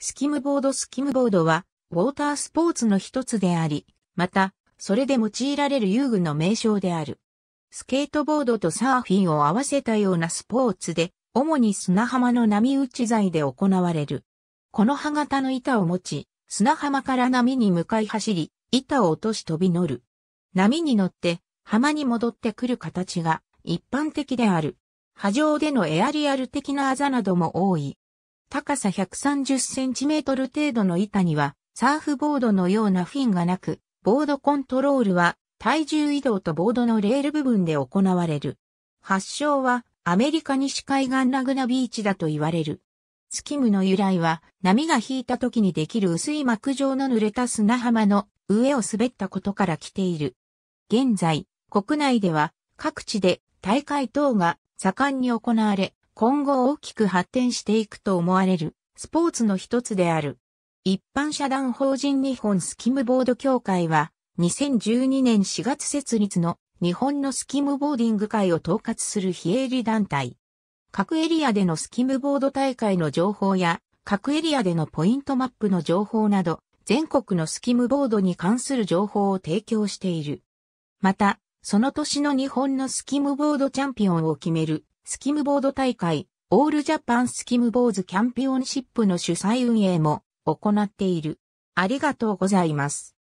スキムボードスキムボードは、ウォータースポーツの一つであり、また、それで用いられる遊具の名称である。スケートボードとサーフィンを合わせたようなスポーツで、主に砂浜の波打ち材で行われる。この歯型の板を持ち、砂浜から波に向かい走り、板を落とし飛び乗る。波に乗って、浜に戻ってくる形が一般的である。波状でのエアリアル的なあざなども多い。高さ130センチメートル程度の板には、サーフボードのようなフィンがなく、ボードコントロールは体重移動とボードのレール部分で行われる。発祥はアメリカ西海岸ラグナビーチだと言われる。スキムの由来は波が引いた時にできる薄い膜状の濡れた砂浜の上を滑ったことから来ている。現在、国内では各地で大会等が盛んに行われ、今後大きく発展していくと思われるスポーツの一つである。一般社団法人日本スキムボード協会は2012年4月設立の日本のスキムボーディング会を統括する非営利団体。各エリアでのスキムボード大会の情報や各エリアでのポイントマップの情報など全国のスキムボードに関する情報を提供している。また、その年の日本のスキムボードチャンピオンを決めるスキムボード大会、オールジャパンスキムボーズキャンピオンシップの主催運営も行っている。ありがとうございます。